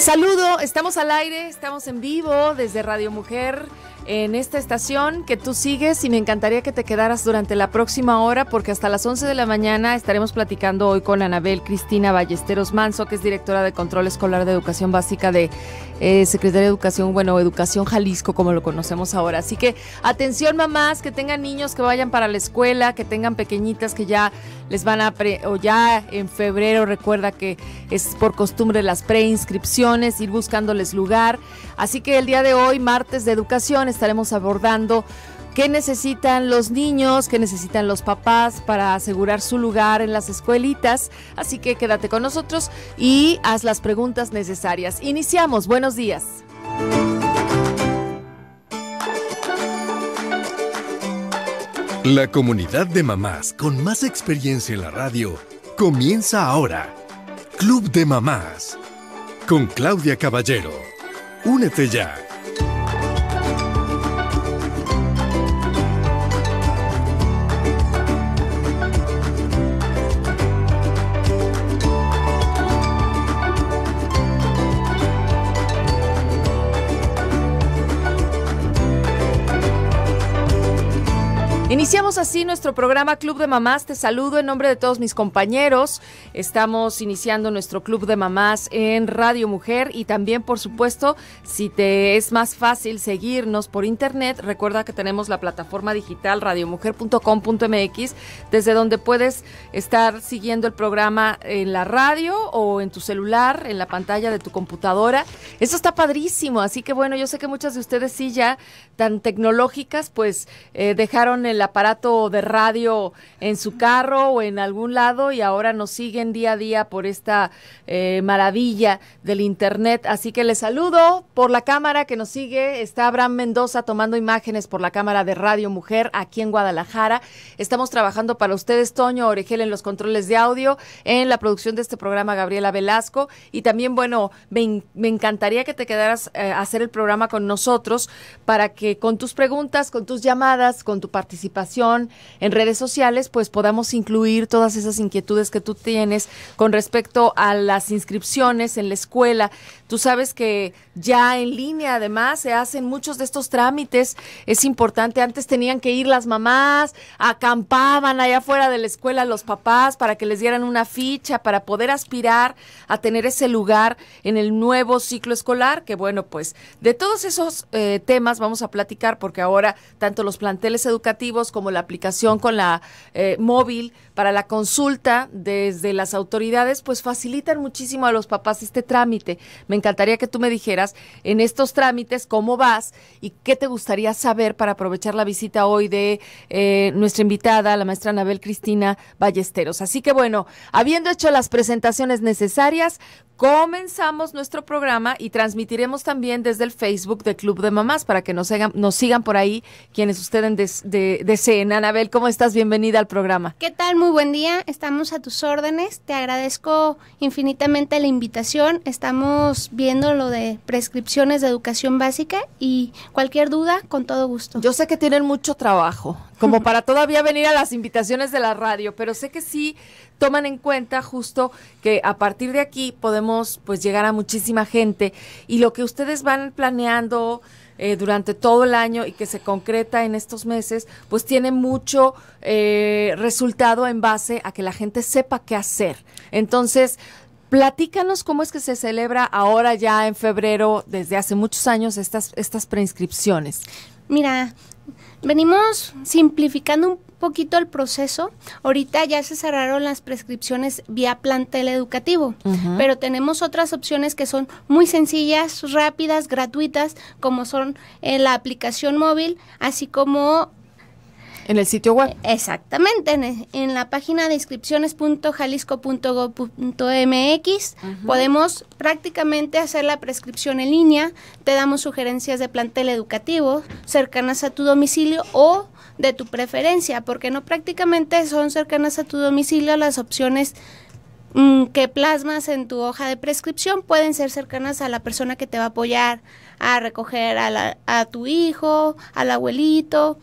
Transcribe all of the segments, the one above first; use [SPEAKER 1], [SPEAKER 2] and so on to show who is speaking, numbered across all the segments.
[SPEAKER 1] Saludo, estamos al aire, estamos en vivo desde Radio Mujer en esta estación que tú sigues y me encantaría que te quedaras durante la próxima hora porque hasta las 11 de la mañana estaremos platicando hoy con Anabel Cristina Ballesteros Manso, que es directora de Control Escolar de Educación Básica de eh, Secretaría de Educación, bueno, Educación Jalisco, como lo conocemos ahora. Así que atención mamás, que tengan niños que vayan para la escuela, que tengan pequeñitas que ya les van a, o ya en febrero, recuerda que es por costumbre las preinscripciones, ir buscándoles lugar. Así que el día de hoy, martes de educación, estaremos abordando qué necesitan los niños, qué necesitan los papás para asegurar su lugar en las escuelitas. Así que quédate con nosotros y haz las preguntas necesarias. Iniciamos, buenos días. La comunidad
[SPEAKER 2] de mamás con más experiencia en la radio comienza ahora. Club de Mamás con Claudia Caballero. Únete ya.
[SPEAKER 1] Iniciamos así nuestro programa Club de Mamás. Te saludo en nombre de todos mis compañeros. Estamos iniciando nuestro Club de Mamás en Radio Mujer y también, por supuesto, si te es más fácil seguirnos por internet, recuerda que tenemos la plataforma digital radiomujer.com.mx desde donde puedes estar siguiendo el programa en la radio o en tu celular, en la pantalla de tu computadora. Eso está padrísimo, así que bueno, yo sé que muchas de ustedes sí ya tan tecnológicas, pues eh, dejaron el aparato de radio en su carro o en algún lado y ahora nos siguen día a día por esta eh, maravilla del Internet. Así que les saludo por la cámara que nos sigue. Está Abraham Mendoza tomando imágenes por la cámara de Radio Mujer aquí en Guadalajara. Estamos trabajando para ustedes, Toño Oregel, en los controles de audio, en la producción de este programa, Gabriela Velasco. Y también, bueno, me, encantaría que te quedaras eh, a hacer el programa con nosotros para que con tus preguntas, con tus llamadas, con tu participación, en redes sociales, pues podamos incluir todas esas inquietudes que tú tienes con respecto a las inscripciones en la escuela. Tú sabes que ya en línea además se hacen muchos de estos trámites. Es importante, antes tenían que ir las mamás, acampaban allá afuera de la escuela los papás para que les dieran una ficha para poder aspirar a tener ese lugar en el nuevo ciclo escolar, que bueno, pues de todos esos eh, temas vamos a platicar porque ahora tanto los planteles educativos como la aplicación con la eh, móvil para la consulta desde las autoridades pues facilitan muchísimo a los papás este trámite. Me encantaría que tú me dijeras en estos trámites cómo vas y qué te gustaría saber para aprovechar la visita hoy de eh, nuestra invitada, la maestra Anabel Cristina Ballesteros. Así que bueno, habiendo hecho las presentaciones necesarias, comenzamos nuestro programa y transmitiremos también desde el Facebook de Club de Mamás para que nos, nos sigan por ahí quienes ustedes deseen. Anabel, ¿cómo estás? Bienvenida al programa.
[SPEAKER 2] ¿Qué tal? Muy buen día. Estamos a tus órdenes. Te agradezco infinitamente la invitación. Estamos viendo lo de prescripciones de educación básica y cualquier duda, con todo gusto. Yo sé que tienen mucho trabajo, como para todavía venir a las
[SPEAKER 1] invitaciones de la radio, pero sé que sí toman en cuenta justo que a partir de aquí podemos pues llegar a muchísima gente y lo que ustedes van planeando eh, durante todo el año y que se concreta en estos meses, pues tiene mucho eh, resultado en base a que la gente sepa qué hacer. Entonces, Platícanos cómo es que se celebra ahora ya en febrero, desde hace muchos años, estas, estas preinscripciones.
[SPEAKER 2] Mira, venimos simplificando un poquito el proceso. Ahorita ya se cerraron las prescripciones vía plantel educativo, pero tenemos otras opciones que son muy sencillas, rápidas, gratuitas, como son eh, la aplicación móvil, así como en el sitio web. E, exactamente, en, la página de inscripciones.jalisco.gov.mx podemos prácticamente hacer la prescripción en línea, te damos sugerencias de plantel educativo cercanas a tu domicilio o de tu preferencia, porque no prácticamente son cercanas a tu domicilio las opciones mm, que plasmas en tu hoja de prescripción pueden ser cercanas a la persona que te va a apoyar a recoger a, la, a tu hijo, al abuelito,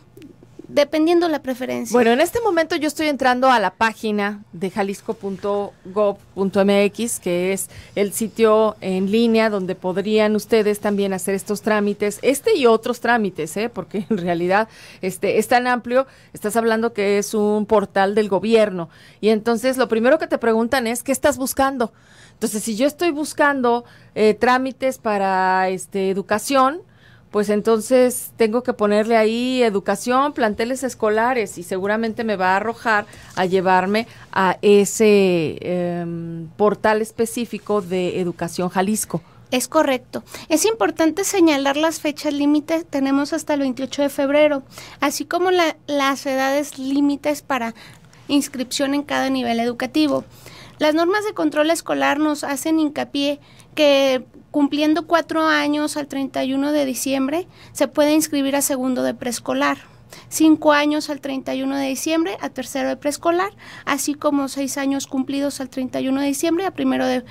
[SPEAKER 2] Dependiendo la preferencia. Bueno, en este
[SPEAKER 1] momento yo estoy entrando a la página de jalisco.gov.mx, que es el sitio en línea donde podrían ustedes también hacer estos trámites, este y otros trámites, ¿eh? porque en realidad este, es tan amplio, estás hablando que es un portal del gobierno. Y entonces lo primero que te preguntan es, ¿qué estás buscando? Entonces, si yo estoy buscando eh, trámites para este, educación, pues entonces tengo que ponerle ahí educación, planteles escolares y seguramente me va a arrojar a llevarme a ese em, portal específico
[SPEAKER 2] de Educación Jalisco. Es correcto. Es importante señalar las fechas límites. Tenemos hasta el 28 de febrero, así como las edades límites para inscripción en cada nivel educativo. Las normas de control escolar nos hacen hincapié que cumpliendo cuatro años al 31 de diciembre se puede inscribir a segundo de preescolar. Cinco años al 31 de diciembre a tercero de preescolar, así como seis años cumplidos al 31 de diciembre a primero de,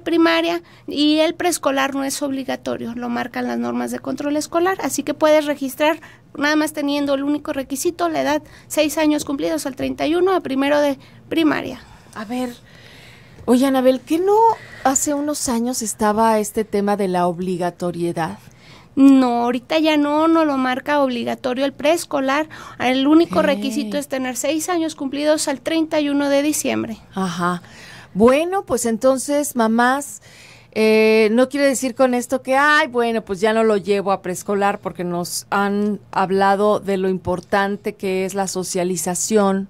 [SPEAKER 2] primaria y el preescolar no es obligatorio, lo marcan las normas de control escolar, así que puedes registrar nada más teniendo el único requisito, la edad, seis años cumplidos al 31 a primero de primaria. A ver, Oye, Anabel, ¿qué no
[SPEAKER 1] hace unos años estaba este tema de la obligatoriedad?
[SPEAKER 2] No, ahorita ya no, no lo marca obligatorio el preescolar. El único requisito es tener seis años cumplidos al 31 de diciembre.
[SPEAKER 1] Ajá. Bueno,
[SPEAKER 2] pues entonces,
[SPEAKER 1] mamás, eh, no quiere decir con esto que, ay, bueno, pues ya no lo llevo a preescolar porque nos han hablado de lo importante que es la socialización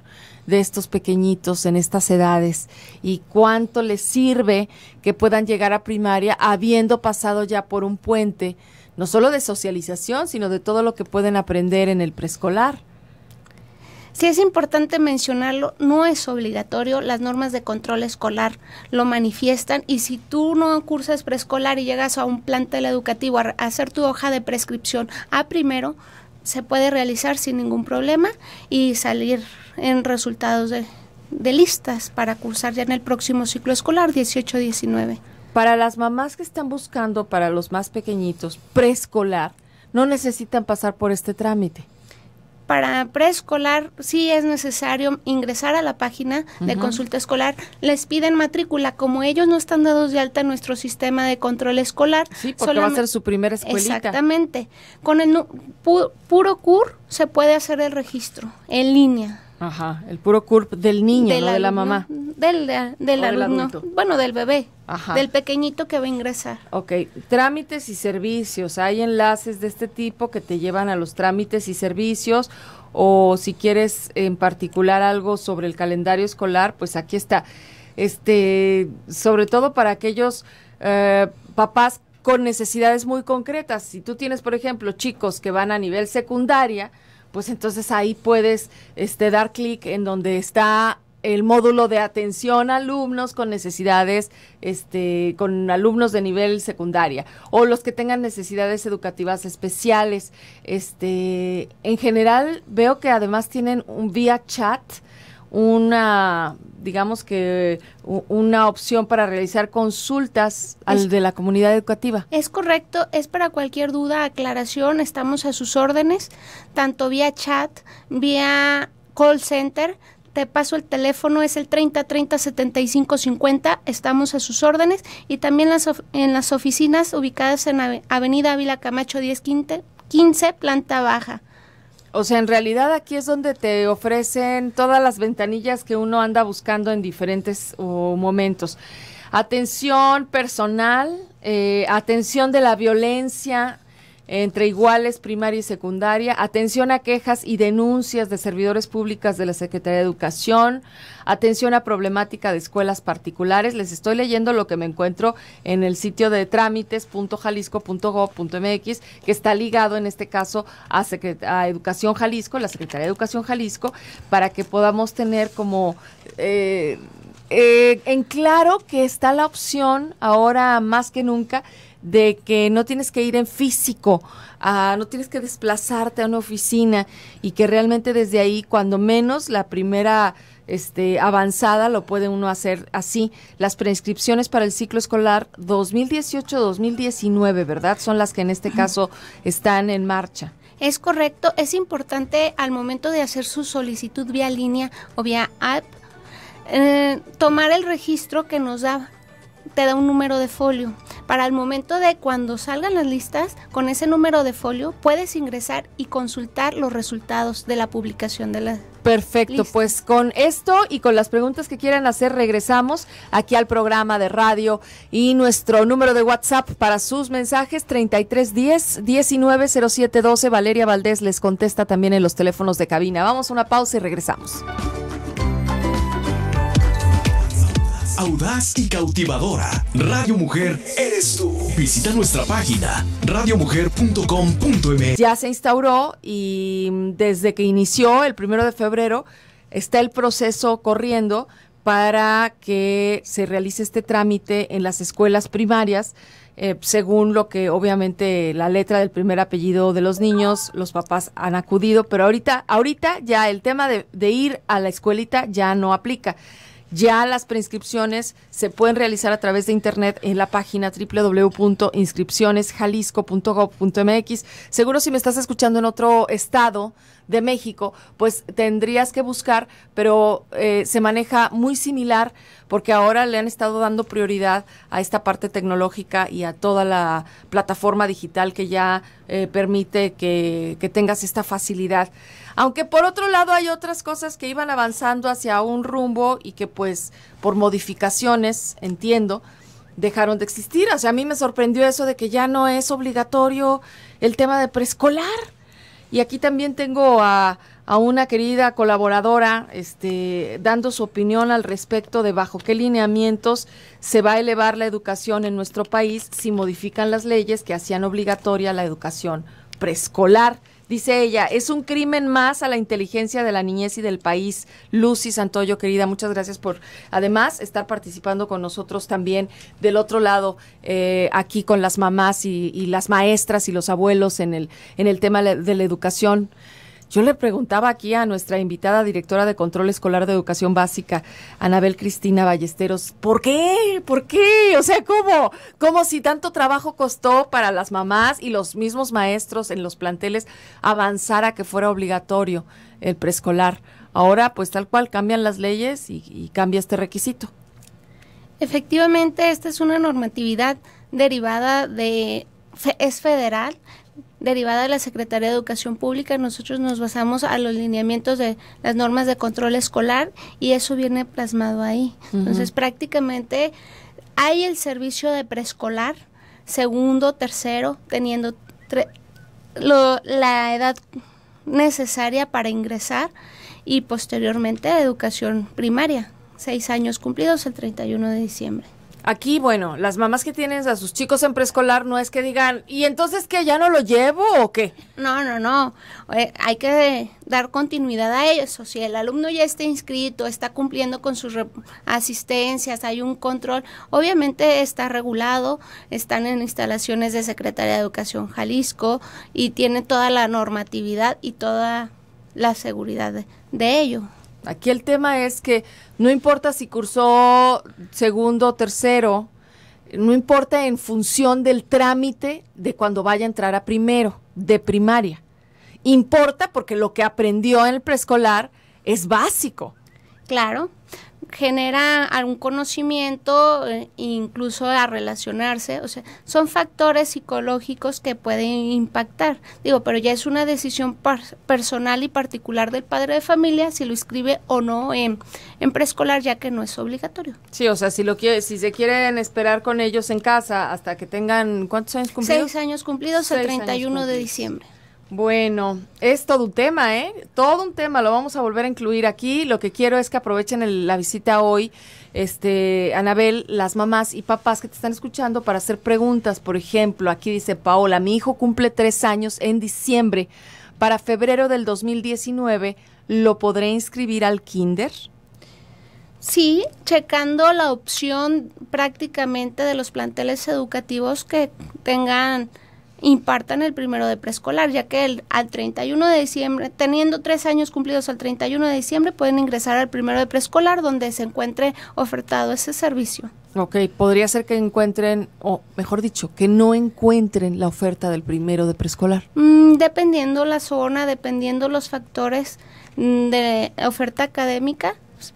[SPEAKER 1] de estos pequeñitos en estas edades y cuánto les sirve que puedan llegar a primaria habiendo pasado ya por un puente, no solo de socialización,
[SPEAKER 2] sino de todo lo que pueden aprender en el preescolar. si es importante mencionarlo, no es obligatorio, las normas de control escolar lo manifiestan y si tú no cursas preescolar y llegas a un plantel educativo a hacer tu hoja de prescripción a primero, se puede realizar sin ningún problema y salir en resultados de, de listas para cursar ya en el próximo ciclo escolar 18-19. Para las mamás que están buscando para los más pequeñitos preescolar, no necesitan pasar por este trámite para preescolar sí es necesario ingresar a la página de consulta escolar, les piden matrícula, como ellos no están dados de alta en nuestro sistema de control escolar. Sí, porque va a ser su primera escuelita. Exactamente. Con el puro CUR se puede hacer el registro en línea. Ajá,
[SPEAKER 1] el puro CURP del niño, no de la mamá.
[SPEAKER 2] Del, alumno, bueno, del bebé, del pequeñito que va a ingresar. Ok, trámites y servicios, hay enlaces de este
[SPEAKER 1] tipo que te llevan a los trámites y servicios o si quieres en particular algo sobre el calendario escolar, pues aquí está. Este, sobre todo para aquellos eh, papás con necesidades muy concretas. Si tú tienes, por ejemplo, chicos que van a nivel secundaria, pues entonces ahí puedes este, dar clic en donde está el módulo de atención a alumnos con necesidades, este, con alumnos de nivel secundaria o los que tengan necesidades educativas especiales. Este, en general veo que además tienen un vía chat una, digamos que una opción para realizar
[SPEAKER 2] consultas al de la comunidad educativa. Es correcto, es para cualquier duda, aclaración, estamos a sus órdenes, tanto vía chat, vía call center, te paso el teléfono, es el 30 30 Estamos a sus órdenes y también las en las oficinas ubicadas en Avenida Ávila Camacho 1015, 15, planta baja.
[SPEAKER 1] O sea, en realidad aquí es donde te ofrecen todas las ventanillas que uno anda buscando en diferentes momentos. Atención personal, eh, atención de la violencia, entre iguales, primaria y secundaria, atención a quejas y denuncias de servidores públicas de la Secretaría de Educación, atención a problemática de escuelas particulares. Les estoy leyendo lo que me encuentro en el sitio de trámites.jalisco.gov.mx, que está ligado en este caso a, Educación Jalisco, la Secretaría de Educación Jalisco, para que podamos tener como... Eh, eh, en claro que está la opción ahora más que nunca de que no tienes que ir en físico, ah, no tienes que desplazarte a una oficina y que realmente desde ahí, cuando menos la primera este, avanzada lo puede uno hacer así. Las preinscripciones para el ciclo escolar 2018-2019, ¿verdad? Son las que en este caso están
[SPEAKER 2] en marcha. Es correcto, es importante al momento de hacer su solicitud vía línea o vía app, eh, tomar el registro que nos da, te da un número de folio para el momento de cuando salgan las listas, con ese número de folio puedes ingresar y consultar los resultados de la publicación de la...
[SPEAKER 1] Perfecto, pues con esto y con las preguntas que quieran hacer regresamos aquí al programa de radio y nuestro número de WhatsApp para sus mensajes 3310 190712. Valeria Valdés les contesta también en los teléfonos de cabina. Vamos a una pausa y regresamos. Audaz, y cautivadora. Radio Mujer eres tú. Visita nuestra página radiomujer.com.mx. Ya se instauró y desde que inició el primero de febrero está el proceso corriendo para que se realice este trámite en las escuelas primarias, eh, según lo que obviamente la letra del primer apellido de los niños, los papás han acudido, pero ahorita, ahorita ya el tema de ir a la escuelita ya no aplica. Ya las preinscripciones se pueden realizar a través de internet en la página www.inscripcionesjalisco.gov.mx. Seguro si me estás escuchando en otro estado, de México, pues tendrías que buscar, pero eh, se maneja muy similar porque ahora le han estado dando prioridad a esta parte tecnológica y a toda la plataforma digital que ya eh, permite que, que tengas esta facilidad. Aunque por otro lado hay otras cosas que iban avanzando hacia un rumbo y que pues por modificaciones, entiendo, dejaron de existir. O sea, a mí me sorprendió eso de que ya no es obligatorio el tema de preescolar. Y aquí también tengo a, una querida colaboradora este, dando su opinión al respecto de bajo qué lineamientos se va a elevar la educación en nuestro país si modifican las leyes que hacían obligatoria la educación preescolar. Dice ella, es un crimen más a la inteligencia de la niñez y del país. Lucy Santoyo, querida, muchas gracias por además estar participando con nosotros también del otro lado, eh, aquí con las mamás y, las maestras y los abuelos en el, en el tema de la educación. Yo le preguntaba aquí a nuestra invitada directora de Control Escolar de Educación Básica, Anabel Cristina Ballesteros, ¿por qué? ¿Por qué? O sea, ¿cómo? ¿Cómo si tanto trabajo costó para las mamás y los mismos maestros en los planteles avanzar a que fuera obligatorio el preescolar? Ahora, pues tal cual, cambian las leyes y, y cambia este requisito.
[SPEAKER 2] Efectivamente, esta es una normatividad derivada de, es federal, derivada de la Secretaría de Educación Pública, nosotros nos basamos a los lineamientos de las normas de control escolar y eso viene plasmado ahí. Entonces, prácticamente hay el servicio de preescolar, segundo, tercero, teniendo la edad necesaria para ingresar y posteriormente educación primaria, seis años cumplidos el 31 de diciembre. Aquí, bueno, las mamás que tienen a sus chicos en preescolar no es que digan, ¿y entonces qué? ¿Ya no lo llevo o qué? No, no, no. Eh, hay que dar continuidad a eso. Si el alumno ya está inscrito, está cumpliendo con sus asistencias, hay un control, obviamente está regulado, están en instalaciones de Secretaría de Educación Jalisco y tiene toda la normatividad y toda la seguridad de ello. Aquí el tema es que no importa si cursó segundo, o tercero,
[SPEAKER 1] no importa en función del trámite de cuando vaya a entrar a primero, de primaria. Importa porque lo que aprendió en el preescolar es básico.
[SPEAKER 2] Claro genera algún conocimiento, eh, incluso a relacionarse, o sea, son factores psicológicos que pueden impactar. Digo, pero ya es una decisión personal y particular del padre de familia si lo inscribe o no en, preescolar, ya que no es obligatorio. Sí, o sea, si
[SPEAKER 1] lo quiere, si se quieren esperar con ellos en casa hasta que tengan, ¿cuántos años cumplidos? Seis
[SPEAKER 2] años cumplidos el 31 de diciembre.
[SPEAKER 1] Bueno, es todo un tema, ¿eh? Todo un tema, lo vamos a volver a incluir aquí. Lo que quiero es que aprovechen la visita hoy, este, Anabel, las mamás y papás que te están escuchando para hacer preguntas. Por ejemplo, aquí dice Paola, mi hijo cumple tres años en diciembre. Para febrero del 2019, ¿lo podré inscribir al kinder?
[SPEAKER 2] Sí, checando la opción prácticamente de los planteles educativos que tengan impartan el primero de preescolar, ya que al 31 de diciembre, teniendo tres años cumplidos al 31 de diciembre, pueden ingresar al primero de preescolar donde se encuentre ofertado ese servicio.
[SPEAKER 1] Ok, podría ser que encuentren, o mejor dicho, que no encuentren la oferta del primero de preescolar.
[SPEAKER 2] Mm, dependiendo la zona, dependiendo los factores mm, de oferta académica,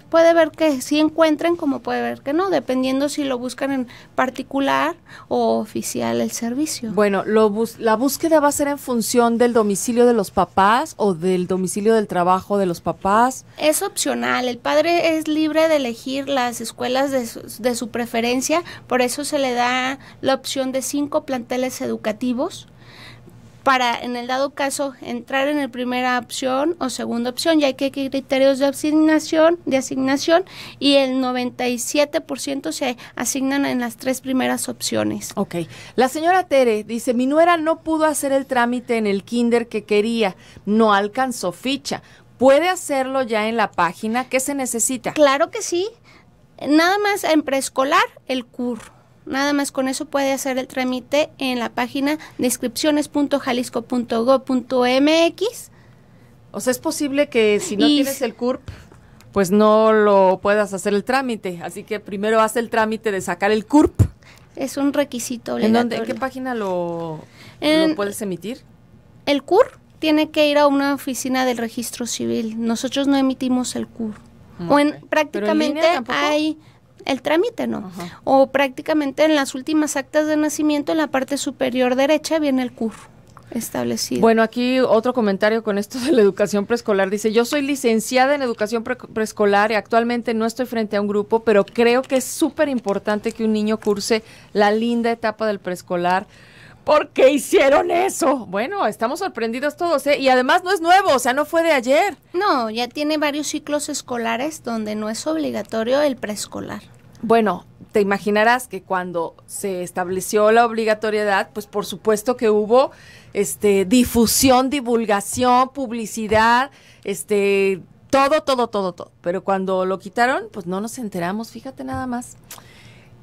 [SPEAKER 2] puede ver que sí encuentren como puede ver que no, dependiendo si lo buscan en particular o oficial el servicio. Bueno, la búsqueda va a ser en función
[SPEAKER 1] del domicilio de los papás o del domicilio del trabajo de los papás.
[SPEAKER 2] Es opcional, el padre es libre de elegir las escuelas de de su preferencia, por eso se le da la opción de cinco planteles educativos para, en el dado caso, entrar en la primera opción o segunda opción, ya que hay criterios de asignación, de asignación y el 97% se asignan en las tres primeras opciones. Ok. La señora Tere dice, mi nuera no pudo hacer el trámite en el
[SPEAKER 1] kinder que quería, no alcanzó ficha. ¿Puede hacerlo ya en la página? ¿Qué
[SPEAKER 2] se necesita? Claro que sí. Nada más en preescolar, el CUR Nada más con eso puede hacer el trámite en la página descripciones.jalisco.gov.mx. O sea, es posible que si no tienes el CURP,
[SPEAKER 1] pues no lo puedas hacer el trámite. Así que primero haz el trámite de sacar el CURP.
[SPEAKER 2] Es un requisito ¿En, qué página lo, puedes emitir? El CURP tiene que ir a una oficina del registro civil. Nosotros no emitimos el CURP. Mm, o en, prácticamente hay el trámite no. O prácticamente en las últimas actas de nacimiento, en la parte superior derecha, viene el CUR establecido.
[SPEAKER 1] Bueno, aquí otro comentario con esto de la educación preescolar. Dice, yo soy licenciada en educación preescolar y actualmente no estoy frente a un grupo, pero creo que es súper importante que un niño curse la linda etapa del preescolar. ¿Por qué hicieron eso? Bueno, estamos
[SPEAKER 2] sorprendidos todos, ¿eh? Y además no es nuevo, o sea, no fue de ayer. No, ya tiene varios ciclos escolares donde no es obligatorio el preescolar. Bueno, te imaginarás
[SPEAKER 1] que cuando se estableció la obligatoriedad, pues por supuesto que hubo este difusión, divulgación, publicidad, este todo, todo, todo, todo. Pero cuando lo quitaron, pues no nos enteramos, fíjate nada más.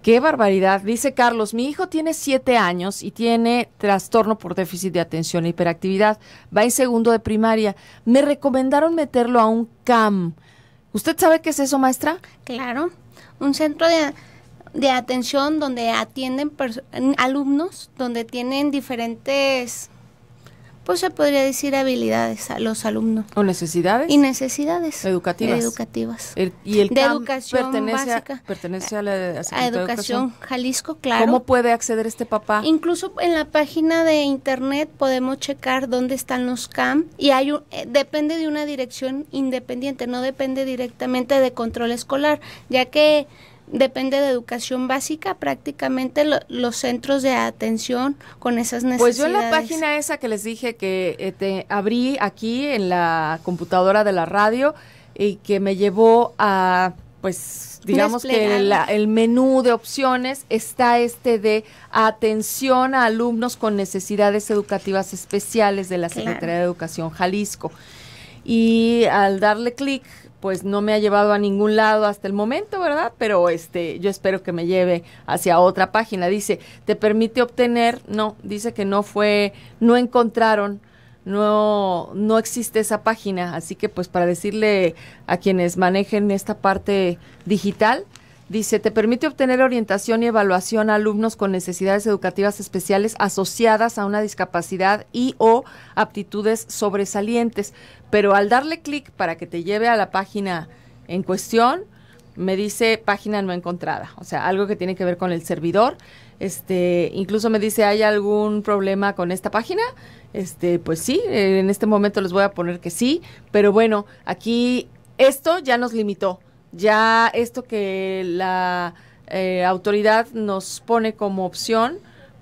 [SPEAKER 1] Qué barbaridad. Dice Carlos, mi hijo tiene siete años y tiene trastorno por déficit de atención e hiperactividad.
[SPEAKER 2] Va en segundo de primaria. Me recomendaron meterlo a un CAM. ¿Usted sabe qué es eso, maestra? Claro un centro de, de atención donde atienden alumnos, donde tienen diferentes pues se podría decir habilidades a los alumnos. ¿O necesidades? Y necesidades. Educativas. Educativas. ¿Y el de educación pertenece, a,
[SPEAKER 1] pertenece a la a educación,
[SPEAKER 2] Jalisco, claro. ¿Cómo puede acceder este papá? Incluso en la página de internet podemos checar dónde están los CAM y hay eh, depende de una dirección independiente, no depende directamente de control escolar, ya que depende de educación básica, prácticamente los centros de atención con esas necesidades. Pues yo en la página
[SPEAKER 1] esa que les dije que eh, te abrí aquí en la computadora de la radio y que me llevó a pues digamos que el menú de opciones está este de atención a alumnos con necesidades educativas especiales de la Secretaría de Educación Jalisco. Y al darle clic pues no me ha llevado a ningún lado hasta el momento, ¿verdad? Pero este, yo espero que me lleve hacia otra página. Dice, ¿te permite obtener? No, dice que no fue, no encontraron, no, no existe esa página. Así que pues para decirle a quienes manejen esta parte digital, Dice, te permite obtener orientación y evaluación a alumnos con necesidades educativas especiales asociadas a una discapacidad y o aptitudes sobresalientes. Pero al darle clic para que te lleve a la página en cuestión, me dice página no encontrada, o sea, algo que tiene que ver con el servidor. Este, incluso me dice, ¿hay algún problema con esta página? Este, pues sí, en este momento les voy a poner que sí, pero bueno, aquí esto ya nos limitó ya esto que la eh, autoridad nos pone como opción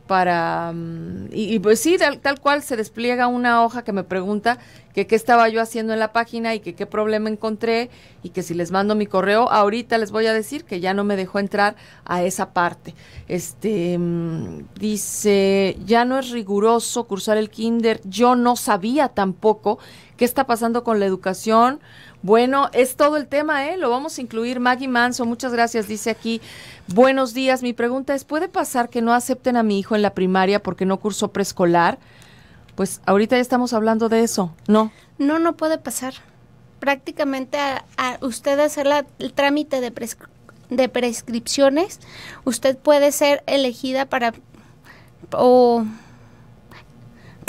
[SPEAKER 1] para... Mm, y, pues sí, tal, cual se despliega una hoja que me pregunta que qué estaba yo haciendo en la página y que qué problema encontré y que si les mando mi correo, ahorita les voy a decir que ya no me dejó entrar a esa parte. Este, mm, dice, ya no es riguroso cursar el kinder, yo no sabía tampoco qué está pasando con la educación bueno, es todo el tema, ¿eh? Lo vamos a incluir. Maggie Manso, muchas gracias, dice aquí. Buenos días, mi pregunta es, ¿puede pasar que no acepten a mi hijo en la primaria porque no cursó preescolar? Pues ahorita ya estamos hablando de eso, ¿no?
[SPEAKER 2] No, no puede pasar. Prácticamente a, usted hacer el trámite de, de prescripciones, usted puede ser elegida para o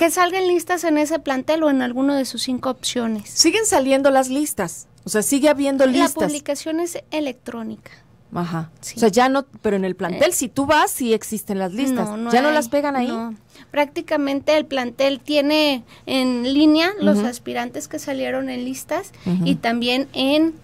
[SPEAKER 2] que salgan listas en ese plantel o en alguno de sus cinco opciones. Siguen saliendo las listas, o sea, sigue habiendo listas. La publicación es electrónica.
[SPEAKER 1] Ajá. Sí. O sea, ya no, pero en el plantel, eh. si tú vas, sí
[SPEAKER 2] existen las listas. ya no las pegan ahí. No. Prácticamente el plantel tiene en línea los aspirantes que salieron en listas y también en,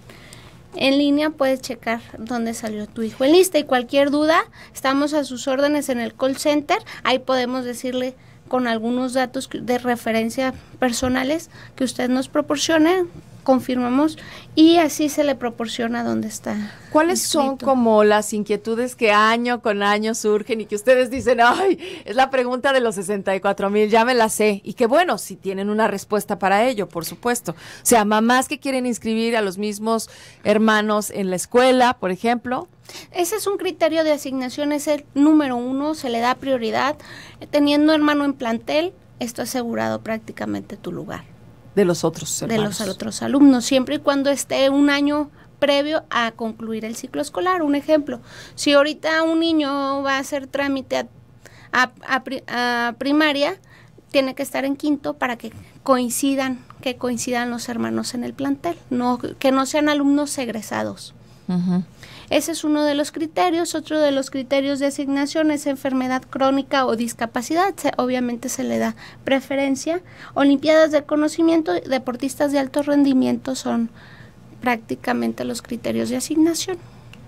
[SPEAKER 2] en línea puedes checar dónde salió tu hijo en lista. Y cualquier duda, estamos a sus órdenes en el call center. Ahí podemos decirle con algunos datos de referencia personales que usted nos proporciona confirmamos y así se le proporciona dónde está. ¿Cuáles son como las inquietudes que año con año surgen
[SPEAKER 1] y que ustedes dicen, ay, es la pregunta de los 64 mil, ya me la sé? Y que bueno, si tienen una respuesta para ello, por supuesto. O sea, mamás que quieren inscribir a los mismos hermanos en la escuela, por ejemplo.
[SPEAKER 2] Ese es un criterio de asignación, es el número uno, se le da prioridad. Teniendo hermano en plantel, esto asegurado prácticamente tu lugar. De los otros De los otros alumnos, siempre y cuando esté un año previo a concluir el ciclo escolar. Un ejemplo, si ahorita un niño va a hacer trámite a, primaria, tiene que estar en quinto para que coincidan, que coincidan los hermanos en el plantel, no, que no sean alumnos egresados. Ese es uno de los criterios. Otro de los criterios de asignación es enfermedad crónica o discapacidad. obviamente se le da preferencia. Olimpiadas de conocimiento, deportistas de alto rendimiento son prácticamente los criterios de asignación.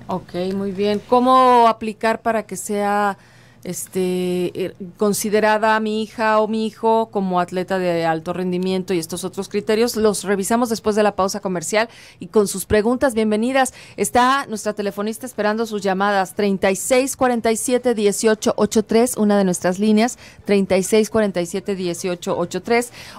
[SPEAKER 1] Ok, muy bien. ¿Cómo aplicar para que sea este, er, considerada a mi hija o mi hijo como atleta de alto rendimiento y estos otros criterios. Los revisamos después de la pausa comercial y con sus preguntas, bienvenidas. Está nuestra telefonista esperando sus llamadas 3647 1883, una de nuestras líneas, 36 47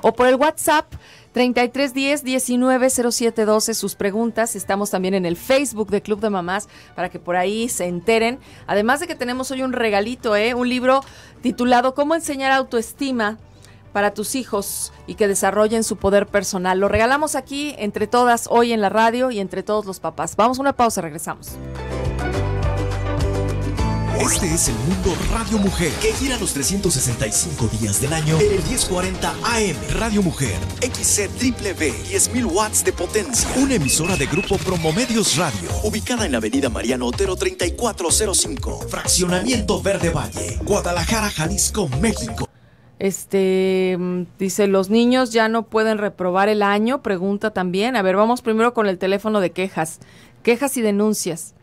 [SPEAKER 1] o por el WhatsApp 3310 190712 sus preguntas. Estamos también en el Facebook de Club de Mamás para que por ahí se enteren. Además de que tenemos hoy un regalito, ¿eh? un libro titulado Cómo enseñar autoestima para tus hijos y que desarrollen su poder personal. Lo regalamos aquí entre todas hoy en la radio y entre todos los papás. Vamos a una pausa, regresamos. Este es el mundo Radio Mujer, que gira los 365 días del año en el 1040 AM. Radio Mujer, XCW, 10.000 watts de potencia. Una emisora de Grupo Promomedios Radio, ubicada en la avenida Mariano Otero 3405, Fraccionamiento Verde Valle, Guadalajara, Jalisco, México. Este mm, dice, los niños ya no pueden reprobar el año, pregunta también. A ver, vamos primero con el teléfono de quejas, quejas y denuncias.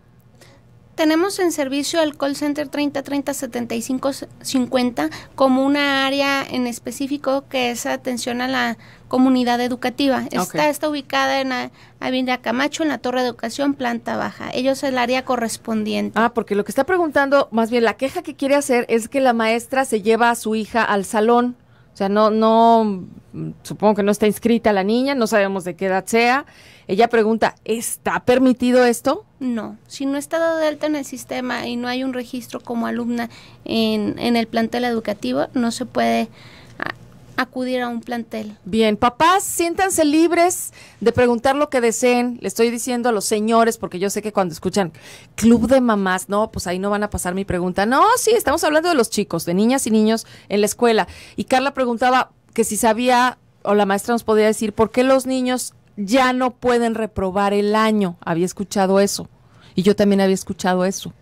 [SPEAKER 2] Tenemos en servicio al call center 30 30 75 50 como una área en específico que es atención a la comunidad educativa. está está ubicada en la Avenida Camacho, en la Torre Educación, planta baja. Ellos el área correspondiente. Ah, porque lo que está preguntando, más bien la queja que
[SPEAKER 1] quiere hacer es que la maestra se lleva a su hija al salón. O sea, no, no, mm, supongo que no está inscrita la niña, no sabemos de qué edad sea ella pregunta, ¿está
[SPEAKER 2] permitido esto? No, si no está dado de alta en el sistema y no hay un registro como alumna en, en el plantel educativo, no se puede acudir a un plantel.
[SPEAKER 1] Bien, papás, siéntanse libres de preguntar lo que deseen. Le estoy diciendo a los señores, porque yo sé que cuando escuchan club de mamás, no, pues ahí no van a pasar mi pregunta. No, sí, estamos hablando de los chicos, de niñas y niños en la escuela. Y Carla preguntaba que si sabía, o la maestra nos podía decir, ¿por qué los niños ya no pueden reprobar el año. Había escuchado eso. Y yo también había escuchado eso.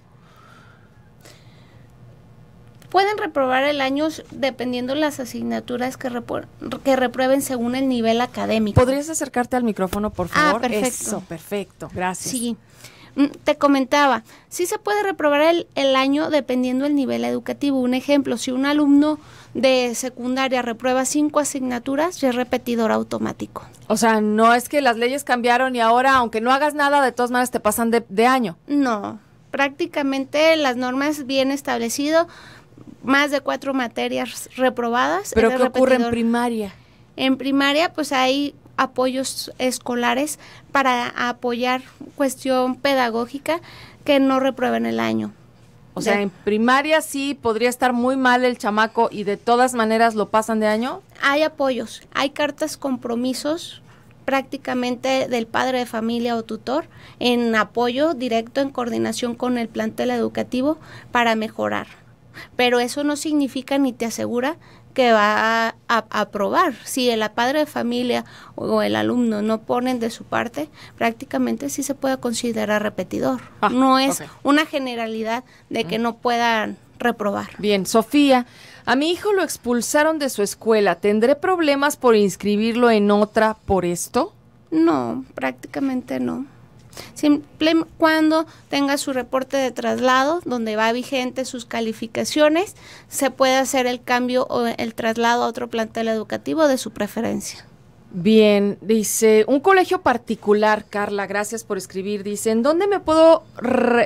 [SPEAKER 2] Pueden reprobar el año dependiendo las asignaturas que, que reprueben según el nivel académico. ¿Podrías acercarte al micrófono, por favor? Ah, perfecto. Eso,
[SPEAKER 1] perfecto. Gracias.
[SPEAKER 2] Sí. Mm, te comentaba, sí se puede reprobar el, año dependiendo del nivel educativo. Un ejemplo, si un alumno de secundaria reprueba cinco asignaturas, ya es repetidor automático. O sea, no es que las leyes cambiaron y ahora, aunque no hagas nada, de todas maneras te pasan de, año. No, prácticamente las normas bien establecido, más de cuatro materias reprobadas. ¿Pero qué ocurre en primaria? En primaria, pues hay apoyos escolares para apoyar cuestión pedagógica que no reprueben el año. O sea, en primaria sí podría estar muy mal el chamaco y de todas maneras lo pasan de año. Hay apoyos, hay cartas compromisos prácticamente del padre de familia o tutor en apoyo directo en coordinación con el plantel educativo para mejorar. Pero eso no significa ni te asegura que va a aprobar. Si el padre de familia o el alumno no ponen de su parte, prácticamente sí se puede considerar repetidor. Ah, no es una generalidad de que mm. no puedan reprobar. Bien, Sofía, a mi hijo lo expulsaron de su escuela. ¿Tendré problemas por inscribirlo en otra por esto? No, prácticamente no. Simple cuando tenga su reporte de traslado, donde va vigente sus calificaciones, se puede hacer el cambio o el traslado a otro plantel educativo de su preferencia. Bien, dice, un colegio particular, Carla, gracias por escribir.
[SPEAKER 1] Dice, ¿en dónde me puedo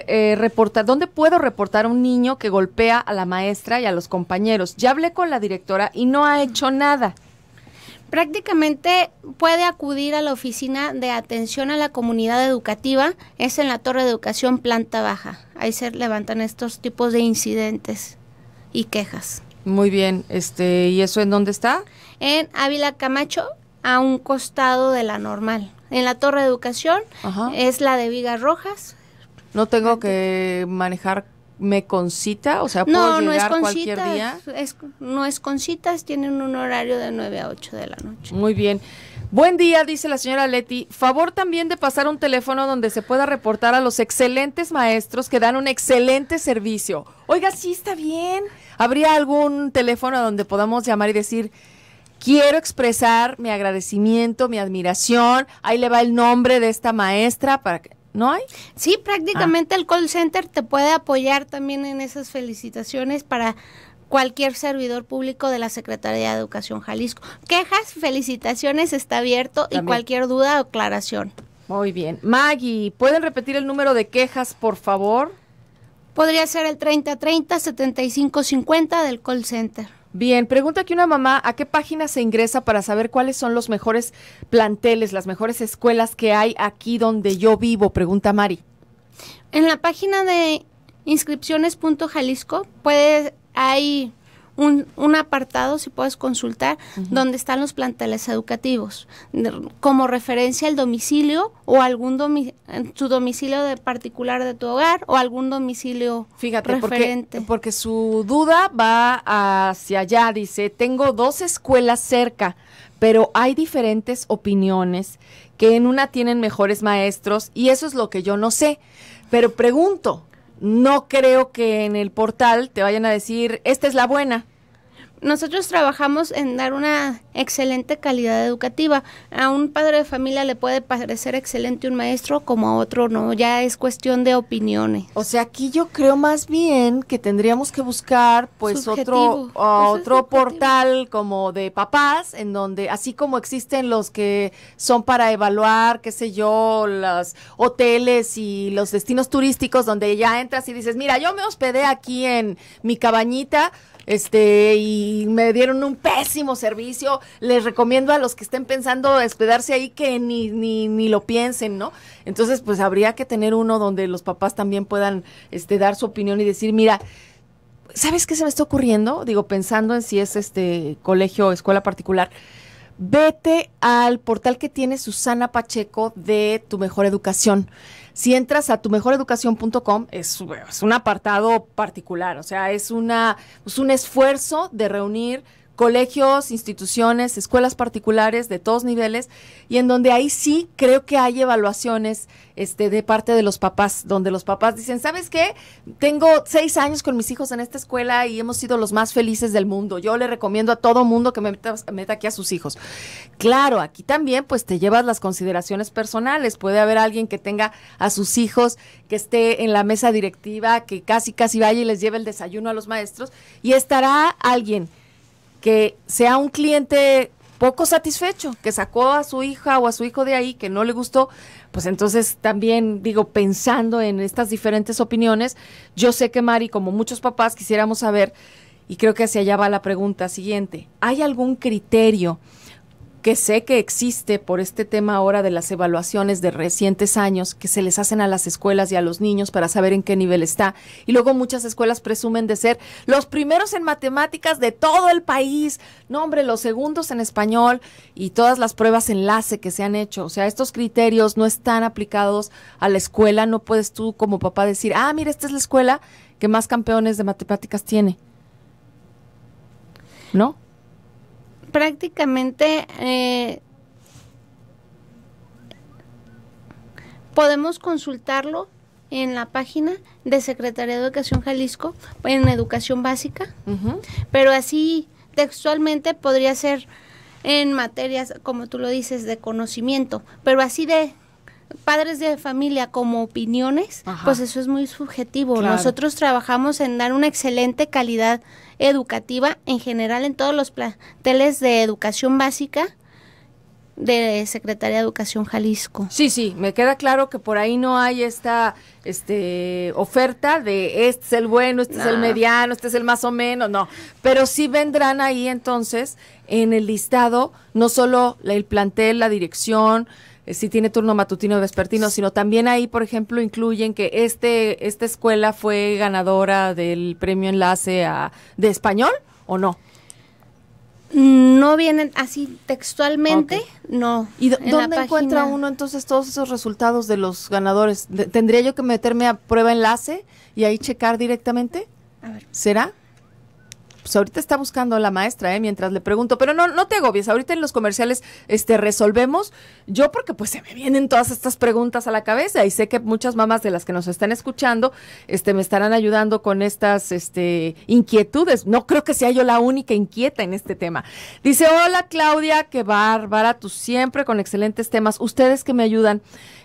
[SPEAKER 1] eh, reportar? ¿Dónde puedo reportar a un niño que golpea a la
[SPEAKER 2] maestra y a los compañeros? Ya hablé con la directora y no ha hecho nada. Prácticamente puede acudir a la oficina de atención a la comunidad educativa, es en la Torre de Educación Planta Baja. Ahí se levantan estos tipos de incidentes y quejas. Muy bien, este, ¿y eso en dónde está? En Ávila Camacho, a un costado de la normal. En la Torre de Educación es la de Vigas Rojas.
[SPEAKER 1] No tengo que manejar me concita, o sea, puedo no, llegar no es cualquier
[SPEAKER 2] no es con tienen un horario de 9 a 8 de la
[SPEAKER 1] noche. Muy bien. Buen día, dice la señora Leti. Favor también de pasar un teléfono donde se pueda reportar a los excelentes maestros que dan un excelente servicio. Oiga, sí está bien. ¿Habría algún teléfono donde podamos llamar y decir, quiero expresar
[SPEAKER 2] mi agradecimiento, mi admiración? Ahí le va el nombre de esta maestra para que ¿no Sí, prácticamente ah. el call center te puede apoyar también en esas felicitaciones para cualquier servidor público de la Secretaría de Educación Jalisco. Quejas, felicitaciones, está abierto y cualquier duda o aclaración. Muy bien. Maggie, ¿pueden repetir el número de quejas, por favor? Podría ser el 3030-7550
[SPEAKER 1] del call center. Bien, pregunta aquí una mamá, ¿a qué página se ingresa para saber cuáles son los mejores planteles, las mejores escuelas que hay aquí donde yo vivo? Pregunta Mari.
[SPEAKER 2] En la página de inscripciones.jalisco puede, hay un, apartado, si puedes consultar, dónde donde están los planteles educativos, como referencia al domicilio o algún domi tu domicilio de particular de tu hogar o algún domicilio Fíjate, referente. Porque, porque su duda va hacia allá, dice, tengo dos escuelas cerca, pero
[SPEAKER 1] hay diferentes opiniones que en una tienen mejores maestros y eso es lo que yo no sé. Pero pregunto, no creo que en el portal te vayan a
[SPEAKER 2] decir, esta es la buena nosotros trabajamos en dar una excelente calidad educativa. A un padre de familia le puede parecer excelente un maestro como a otro no, ya es cuestión de opiniones. O sea, aquí yo creo más bien que tendríamos que buscar pues otro pues, ah, otro
[SPEAKER 1] portal como de papás en donde así como existen los que son para evaluar, qué sé yo, los hoteles y los destinos turísticos donde ya entras y dices, "Mira, yo me hospedé aquí en mi cabañita." este, y me dieron un pésimo servicio. Les recomiendo a los que estén pensando hospedarse ahí que ni, ni, ni lo piensen, ¿no? Entonces, pues habría que tener uno donde los papás también puedan este, dar su opinión y decir, mira, ¿sabes qué se me está ocurriendo? Digo, pensando en si es este colegio o escuela particular. Vete al portal que tiene Susana Pacheco de Tu Mejor Educación. Si entras a tu tumejoreducación.com, es, es un apartado particular, o sea, es, una, es un esfuerzo de reunir colegios, instituciones, escuelas particulares de todos niveles y en donde ahí sí creo que hay evaluaciones este, de parte de los papás, donde los papás dicen, ¿sabes qué? Tengo seis años con mis hijos en esta escuela y hemos sido los más felices del mundo. Yo le recomiendo a todo mundo que me meta, meta aquí a sus hijos. Claro, aquí también pues te llevas las consideraciones personales. Puede haber alguien que tenga a sus hijos, que esté en la mesa directiva, que casi casi vaya y les lleve el desayuno a los maestros y estará alguien que sea un cliente poco satisfecho, que sacó a su hija o a su hijo de ahí, que no le gustó, pues entonces también digo, pensando en estas diferentes opiniones, yo sé que Mari, como muchos papás, quisiéramos saber, y creo que hacia allá va la pregunta siguiente, ¿hay algún criterio? que sé que existe por este tema ahora de las evaluaciones de recientes años que se les hacen a las escuelas y a los niños para saber en qué nivel está. Y luego muchas escuelas presumen de ser los primeros en matemáticas de todo el país, no hombre, los segundos en español y todas las pruebas enlace que se han hecho. O sea, estos criterios no están aplicados a la escuela, no puedes tú como papá decir, ah, mira, esta es la escuela que más campeones de matemáticas tiene.
[SPEAKER 2] ¿No? prácticamente eh, podemos consultarlo en la página de Secretaría de Educación Jalisco en educación básica, pero así textualmente podría ser en materias, como tú lo dices, de conocimiento, pero así de padres de familia como opiniones, pues eso es muy subjetivo. Nosotros trabajamos en dar una excelente calidad educativa en general en todos los planteles de educación básica de Secretaría de Educación Jalisco. Sí, sí, me queda claro que por ahí no hay
[SPEAKER 1] esta este oferta de este es el bueno, este es el mediano, este es el más o menos, no, pero sí vendrán ahí entonces en el listado no solo el plantel, la dirección, eh, si tiene turno matutino o vespertino, sino también ahí, por ejemplo, incluyen que este, esta escuela fue ganadora del premio enlace a, de español o no.
[SPEAKER 2] Mm, no vienen así textualmente, no. ¿Y dónde encuentra uno
[SPEAKER 1] entonces todos esos resultados de los ganadores? ¿Tendría yo que meterme a prueba enlace y ahí checar directamente? A ver. ¿Será? pues ahorita está buscando la maestra, ¿eh? mientras le pregunto, pero no, no te agobies, ahorita en los comerciales este, resolvemos, yo porque pues se me vienen todas estas preguntas a la cabeza y sé que muchas mamás de las que nos están escuchando este, me estarán ayudando con estas este, inquietudes, no creo que sea yo la única inquieta en este tema. Dice, hola Claudia, qué bárbara, tú siempre con excelentes temas, ustedes que me ayudan.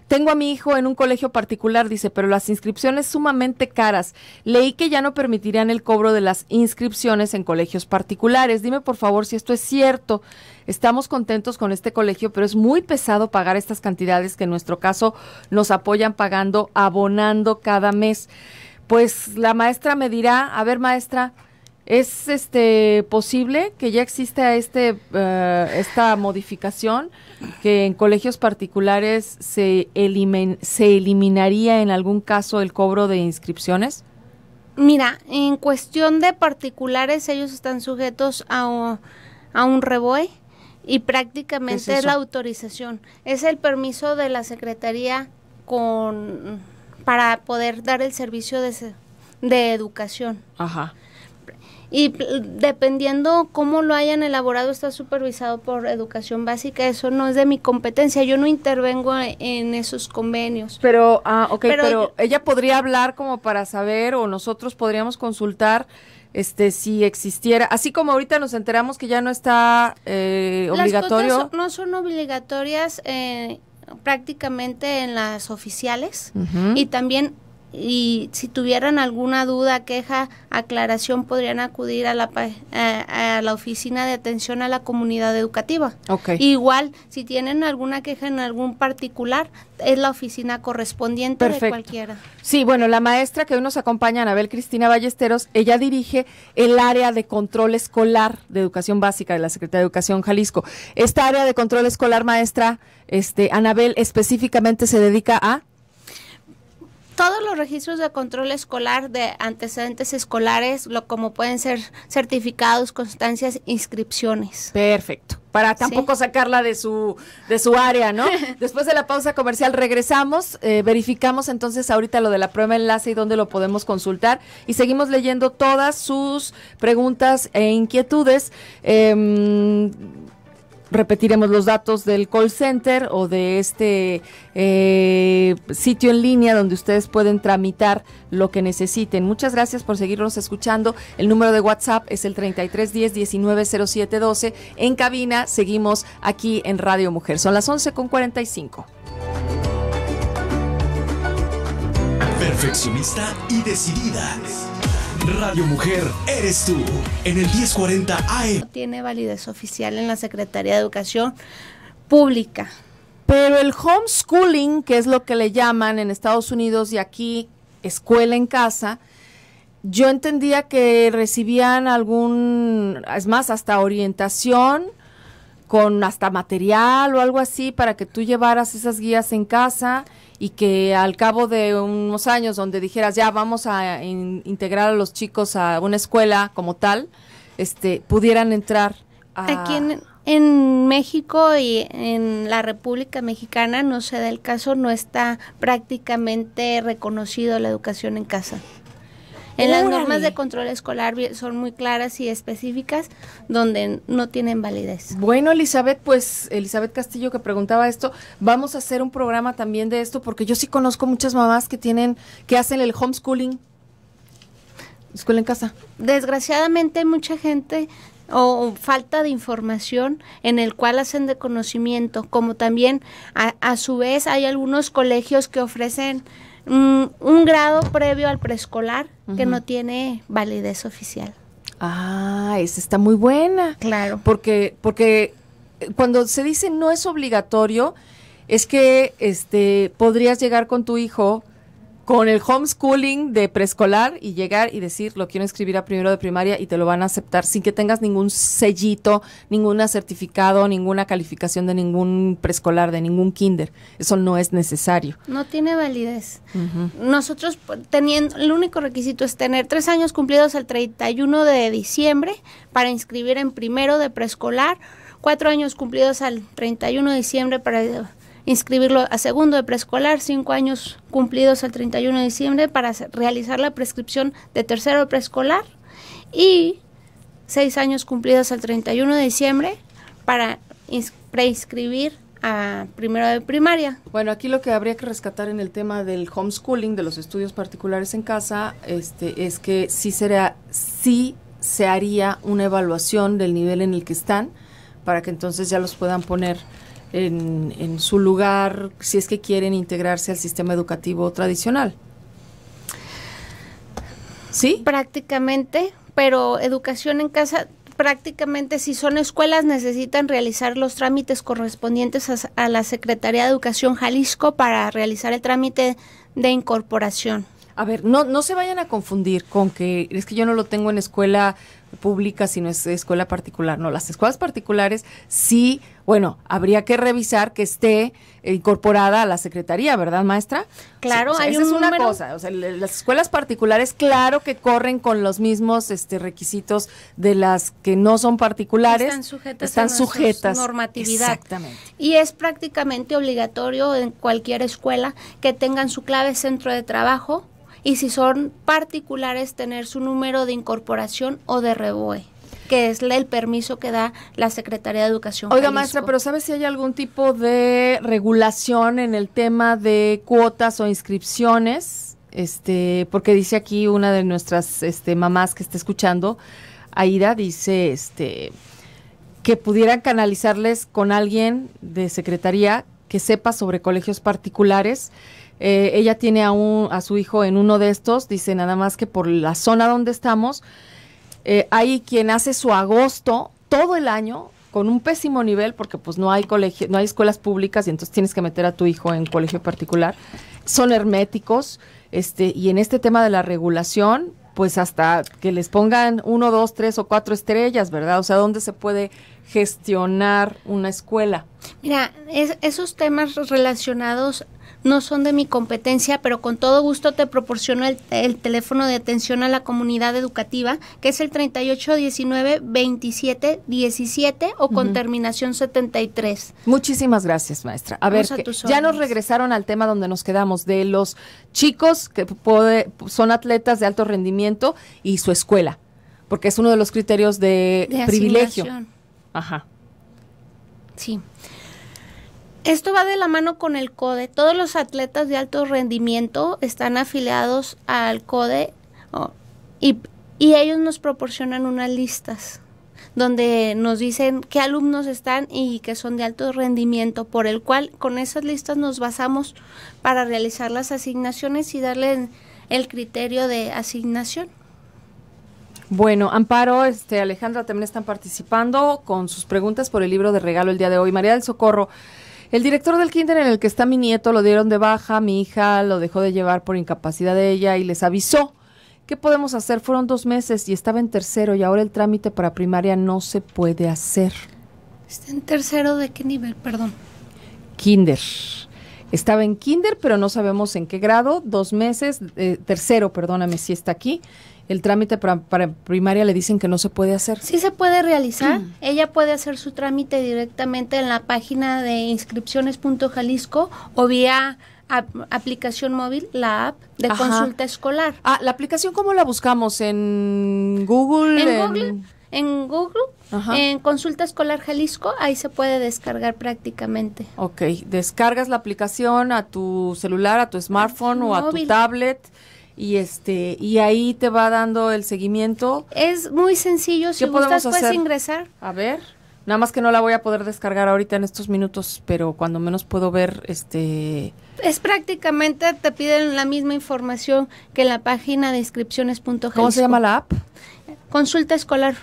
[SPEAKER 1] Tengo a mi hijo en un colegio particular, dice, pero las inscripciones sumamente caras. Leí que ya no permitirían el cobro de las inscripciones en colegios particulares. Dime por favor si esto es cierto. Estamos contentos con este colegio, pero es muy pesado pagar estas cantidades que en nuestro caso nos apoyan pagando, abonando cada mes. Pues la maestra me dirá, a ver maestra, ¿Es este posible que ya exista este eh, esta modificación que en colegios particulares se se eliminaría en algún caso el cobro de inscripciones?
[SPEAKER 2] Mira, en cuestión de particulares, ellos están sujetos a, a un reboe y prácticamente es, la autorización. Es el permiso de la Secretaría con para poder dar el servicio de, de educación. Ajá. Y eh, dependiendo cómo lo hayan elaborado, está supervisado por educación básica. Eso no es de mi competencia. Yo no intervengo en esos convenios. Pero, ah, ok, pero, ella podría hablar como para saber o nosotros podríamos consultar
[SPEAKER 1] este si existiera así como ahorita nos enteramos que ya no está eh, obligatorio las
[SPEAKER 2] no son obligatorias eh, prácticamente en las oficiales y también y si tuvieran alguna duda, queja, aclaración, podrían acudir a la, a, la oficina de atención a la comunidad educativa. Igual, si tienen alguna queja en algún particular, es la oficina correspondiente de cualquiera.
[SPEAKER 1] Sí, bueno, la maestra que hoy nos acompaña, Anabel Cristina Ballesteros, ella dirige el área de control escolar de educación básica de la Secretaría de Educación Jalisco. Esta área de control escolar, maestra, este, Anabel, específicamente se dedica a
[SPEAKER 2] todos los registros de control escolar de antecedentes escolares, lo como pueden ser certificados, constancias, inscripciones. Perfecto. Para tampoco sacarla de su de su área, ¿no? Después de la pausa comercial regresamos, eh, verificamos
[SPEAKER 1] entonces ahorita lo de la prueba enlace y dónde lo podemos consultar y seguimos leyendo todas sus preguntas e inquietudes. Eh, repetiremos los datos del call center o de este eh, sitio en línea donde ustedes pueden tramitar lo que necesiten. Muchas gracias por seguirnos escuchando. El número de WhatsApp es el 3310 190712. En cabina seguimos aquí en Radio Mujer. Son las 11.45. Perfeccionista y decidida. Radio Mujer eres tú en el 1040 AE.
[SPEAKER 2] Tiene validez oficial en la Secretaría de Educación Pública. Pero el homeschooling, que es lo que le llaman en Estados
[SPEAKER 1] Unidos y aquí escuela en casa, yo entendía que recibían algún, es más, hasta orientación con hasta material o algo así para que tú llevaras esas guías en casa y que al cabo de unos años donde dijeras ya vamos a integrar a los chicos a una escuela como tal, este, pudieran entrar a... Aquí en,
[SPEAKER 2] México y en la República Mexicana, no se del el caso, no está prácticamente reconocido la educación en casa. En las normas de control escolar son muy claras y específicas donde no tienen validez. Bueno, Elizabeth, pues Elizabeth Castillo que preguntaba esto, vamos a hacer un programa también de esto porque yo sí conozco muchas mamás que tienen que hacen el homeschooling. Escuela en casa. Desgraciadamente mucha gente o falta de información en el cual hacen de conocimiento, como también a, a, su vez hay algunos colegios que ofrecen Mm, un grado previo al preescolar que no tiene validez oficial. Ah, esa está muy buena. Claro. Porque, porque eh, cuando se
[SPEAKER 1] dice no es obligatorio, es que este podrías llegar con tu hijo con el homeschooling de preescolar y llegar y decir, lo quiero inscribir a primero de primaria y te lo van a aceptar sin que tengas ningún sellito, ningún certificado, ninguna calificación de ningún preescolar, de ningún kinder. Eso no es necesario.
[SPEAKER 2] No tiene validez. Nosotros pues, teniendo, el único requisito es tener tres años cumplidos al 31 de diciembre para inscribir en primero de preescolar, cuatro años cumplidos al 31 de diciembre para inscribirlo a segundo de preescolar, cinco años cumplidos al 31 de diciembre para realizar la prescripción de tercero de preescolar y seis años cumplidos al 31 de diciembre para preinscribir a primero de primaria. Bueno, aquí lo que habría que rescatar en el tema del
[SPEAKER 1] homeschooling, de los estudios particulares en casa, este, es que sí, será, sí se haría una evaluación del nivel en el que están para que entonces ya los puedan poner en, su lugar si es que quieren integrarse al sistema educativo
[SPEAKER 2] tradicional. ¿Sí? Prácticamente, pero educación en casa prácticamente si son escuelas necesitan realizar los trámites correspondientes a, la Secretaría de Educación Jalisco para realizar el trámite de incorporación.
[SPEAKER 1] A ver, no, no se vayan a confundir con que es que yo no lo tengo en escuela pública, no es escuela particular. No, las escuelas particulares sí, bueno, habría que revisar que esté incorporada a la secretaría, ¿verdad, maestra? Claro, hay es una cosa. O sea, las escuelas particulares, claro que corren con los mismos este, requisitos de las que no son particulares. Están sujetas. a Normatividad. Exactamente.
[SPEAKER 2] Y es prácticamente obligatorio en cualquier escuela que tengan su clave centro de trabajo y si son particulares tener su número de incorporación o de reboe que es el permiso que da la Secretaría de Educación. Oiga, maestra, pero ¿sabe si
[SPEAKER 1] hay algún tipo de regulación en el tema de cuotas o inscripciones? Este, porque dice aquí una de nuestras este, mamás que está escuchando, Aida, dice este, que pudieran canalizarles con alguien de secretaría que sepa sobre colegios particulares eh, ella tiene a, un, a su hijo en uno de estos, dice nada más que por la zona donde estamos, eh, hay quien hace su agosto todo el año con un pésimo nivel porque pues no hay colegio, no hay escuelas públicas y entonces tienes que meter a tu hijo en colegio particular. Son herméticos, este, y en este tema de la regulación, pues hasta que les pongan uno, dos, tres o cuatro estrellas, ¿verdad? O sea, ¿dónde se puede gestionar una escuela?
[SPEAKER 2] Mira, es, esos temas relacionados no son de mi competencia, pero con todo gusto te proporciono el, teléfono de atención a la comunidad educativa, que es el 3819-2717 o con terminación 73.
[SPEAKER 1] Muchísimas gracias, maestra. A ver, ya nos
[SPEAKER 2] regresaron al tema donde nos quedamos, de los
[SPEAKER 1] chicos que puede, son atletas de alto rendimiento y su escuela, porque es uno de los criterios de, de privilegio. Ajá. Sí.
[SPEAKER 2] Esto va de la mano con el CODE. Todos los atletas de alto rendimiento están afiliados al CODE y, ellos nos proporcionan unas listas donde nos dicen qué alumnos están y que son de alto rendimiento, por el cual con esas listas nos basamos para realizar las asignaciones y darle el criterio de asignación.
[SPEAKER 1] Bueno, Amparo, este, Alejandra también están participando con sus preguntas por el libro de regalo el día de hoy. María del Socorro, el director del kinder en el que está mi nieto lo dieron de baja, mi hija lo dejó de llevar por incapacidad de ella y les avisó. ¿Qué podemos hacer? Fueron dos meses y estaba en tercero y ahora el trámite para primaria no se puede hacer.
[SPEAKER 2] ¿Está en tercero de qué nivel? Perdón.
[SPEAKER 1] Kinder. Estaba en kinder, pero no sabemos en qué grado. Dos meses, eh, tercero, perdóname si está aquí el trámite para, primaria le dicen que no se puede hacer. Sí se
[SPEAKER 2] puede realizar. Mm. Ella puede hacer su trámite directamente en la página de inscripciones.jalisco o vía aplicación móvil, la app de consulta escolar. Ah, la aplicación cómo la buscamos en Google. En, Google. En Google, en Consulta Escolar Jalisco, ahí se puede descargar prácticamente.
[SPEAKER 1] Ok, descargas la aplicación a tu celular, a tu smartphone o a tu tablet y este y ahí te va dando el seguimiento. Es muy
[SPEAKER 2] sencillo, si gustas puedes ingresar. A ver,
[SPEAKER 1] nada más que no la voy a poder descargar ahorita en estos minutos, pero cuando menos puedo ver este
[SPEAKER 2] es prácticamente te piden la misma información que la página de inscripciones ¿Cómo se llama la app? Consulta escolar.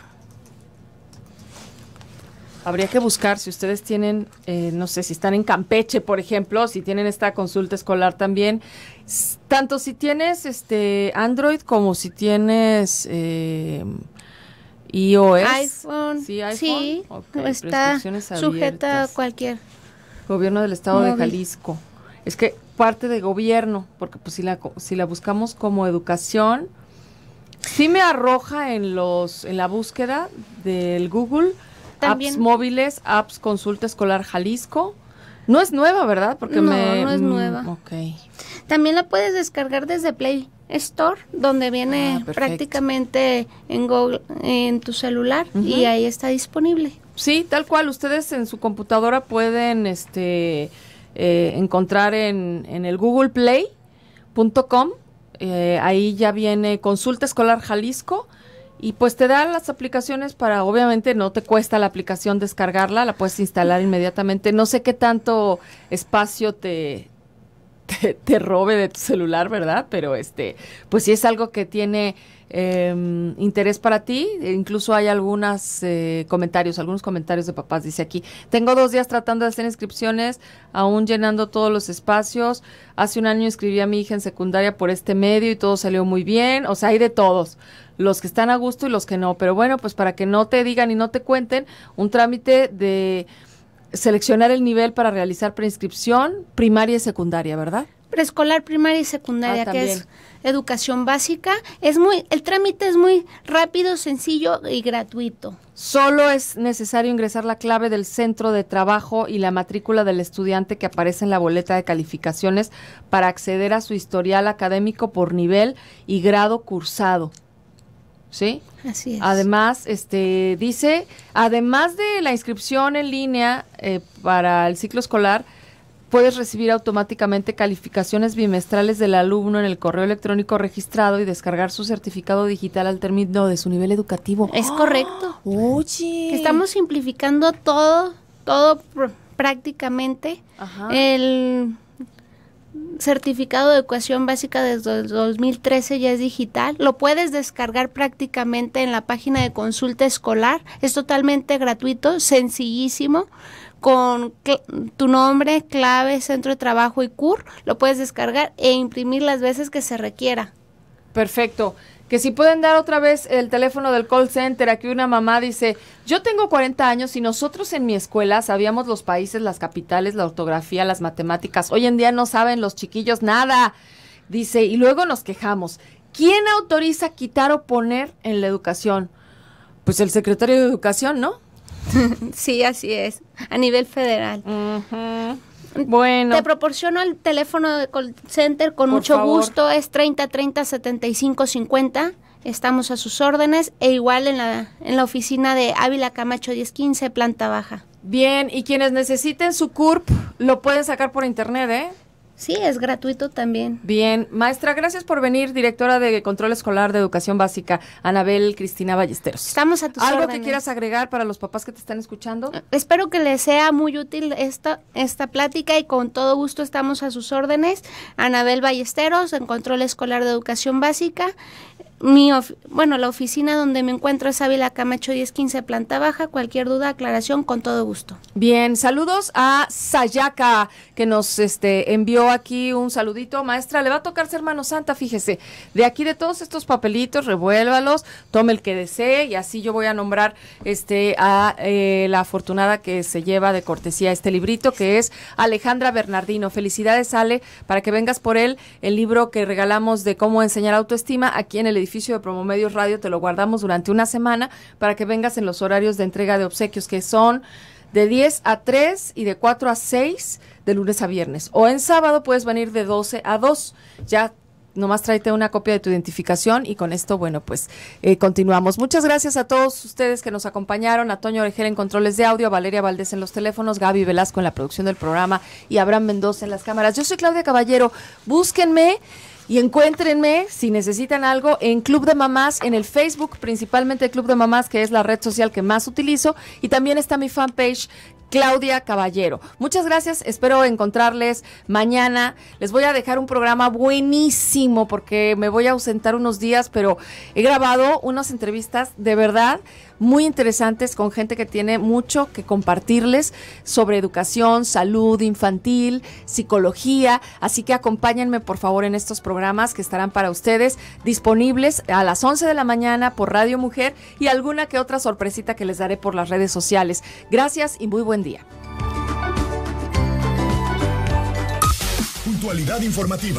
[SPEAKER 1] Habría que buscar si ustedes tienen, eh, no sé, si están en Campeche, por ejemplo, si tienen esta consulta escolar también. Tanto si tienes este Android como si tienes eh, iOS.
[SPEAKER 2] iPhone. Sí, iPhone. está sujeta a cualquier.
[SPEAKER 1] Gobierno del Estado de Jalisco. Es que parte de gobierno, porque pues si la, si la buscamos como educación, sí me arroja en los en la búsqueda del Google Apps móviles, apps Consulta Escolar Jalisco. No es nueva, ¿verdad? Porque no, no es mm, nueva.
[SPEAKER 2] ok También la puedes descargar desde Play Store, donde viene ah, prácticamente en Google, en tu celular y ahí está disponible. Sí, tal cual. Ustedes en su computadora
[SPEAKER 1] pueden este, eh, encontrar en, en el googleplay.com. Eh, ahí ya viene Consulta Escolar Jalisco y pues te da las aplicaciones para, obviamente no te cuesta la aplicación descargarla, la puedes instalar inmediatamente. No sé qué tanto espacio te, te, robe de tu celular, ¿verdad? Pero este, pues si es algo que tiene em, interés para ti, incluso hay algunos eh, comentarios, algunos comentarios de papás, dice aquí, tengo dos días tratando de hacer inscripciones, aún llenando todos los espacios, hace un año inscribí a mi hija en secundaria por este medio y todo salió muy bien, o sea, hay de todos los que están a gusto y los que no, pero bueno, pues para que no te digan y no te cuenten, un trámite de seleccionar
[SPEAKER 2] el nivel para realizar preinscripción primaria y secundaria, ¿verdad? Preescolar, primaria y secundaria, ah, que es educación básica. Es muy, el trámite es muy rápido, sencillo y gratuito. Solo
[SPEAKER 1] es necesario ingresar la clave del centro de trabajo y la matrícula del estudiante que aparece en la boleta de calificaciones para acceder a su historial académico por nivel y grado cursado. ¿sí? Así es. Además, este, dice, además de la inscripción en línea eh, para el ciclo escolar, puedes recibir automáticamente calificaciones bimestrales del alumno en el correo electrónico registrado y descargar su certificado digital al término de su nivel educativo. Es correcto.
[SPEAKER 2] Estamos simplificando todo, todo prácticamente. Ajá. El certificado de educación básica desde 2013 ya es digital. Lo puedes descargar prácticamente en la página de consulta escolar. Es totalmente gratuito, sencillísimo, con tu nombre, clave, centro de trabajo y CUR. Lo puedes descargar e imprimir las veces que se requiera. Perfecto que si pueden dar otra vez el teléfono del call
[SPEAKER 1] center, aquí una mamá dice, yo tengo 40 años y nosotros en mi escuela sabíamos los países, las capitales, la ortografía, las matemáticas. Hoy en día no saben los chiquillos nada. Dice, y luego nos quejamos. ¿Quién autoriza quitar o poner en la educación? Pues el secretario de Educación, ¿no?
[SPEAKER 2] sí, así es, a nivel federal. Bueno. Te proporciono el teléfono de call center con mucho gusto. Es 30 30 75 50. Estamos a sus órdenes e igual en la, en la oficina de Ávila Camacho 1015, planta baja. Bien, y quienes necesiten su CURP lo pueden sacar por internet, ¿eh? Sí, es gratuito también. Bien,
[SPEAKER 1] maestra, gracias por venir, directora de Control Escolar de Educación Básica, Anabel Cristina Ballesteros.
[SPEAKER 2] Estamos a tus ¿Algo que quieras agregar para los papás que te están escuchando? Eh, espero que les sea muy útil esta, esta plática y con todo gusto estamos a sus órdenes. Anabel Ballesteros, en Control Escolar de Educación Básica. Mi bueno, la oficina donde me encuentro es Ávila Camacho 1015 planta baja. Cualquier duda, aclaración, con todo gusto. Bien, saludos a Sayaka que nos este, envió aquí un saludito. Maestra, le va a tocar ser
[SPEAKER 1] mano santa, fíjese. De aquí de todos estos papelitos, revuélvalos, tome el que desee y así yo voy a nombrar este a eh, la afortunada que se lleva de cortesía este librito que es Alejandra Bernardino. Felicidades, Ale, para que vengas por él el libro que regalamos de cómo enseñar autoestima aquí en el edificio de Promomedios Radio, te lo guardamos durante una semana para que vengas en los horarios de entrega de obsequios que son de 10 a 3 y de 4 a 6 de lunes a viernes. O en sábado puedes venir de 12 a 2. Ya nomás tráete una copia de tu identificación y con esto, bueno, pues eh, continuamos. Muchas gracias a todos ustedes que nos acompañaron, a Toño Orejera en controles de audio, a Valeria Valdés en los teléfonos, Gaby Velasco en la producción del programa y Abraham Mendoza en las cámaras. Yo soy Claudia Caballero, búsquenme y encuéntrenme si necesitan algo en Club de Mamás, en el Facebook, principalmente Club de Mamás, que es la red social que más utilizo. Y también está mi fanpage Claudia Caballero. Muchas gracias, espero encontrarles mañana. Les voy a dejar un programa buenísimo porque me voy a ausentar unos días, pero he grabado unas entrevistas de verdad muy interesantes con gente que tiene mucho que compartirles sobre educación, salud infantil, psicología. Así que acompáñenme por favor en estos programas que estarán para ustedes disponibles a las 11 de la mañana por Radio Mujer y alguna que otra sorpresita que les daré por las redes sociales. Gracias y muy buen día.
[SPEAKER 2] Puntualidad informativa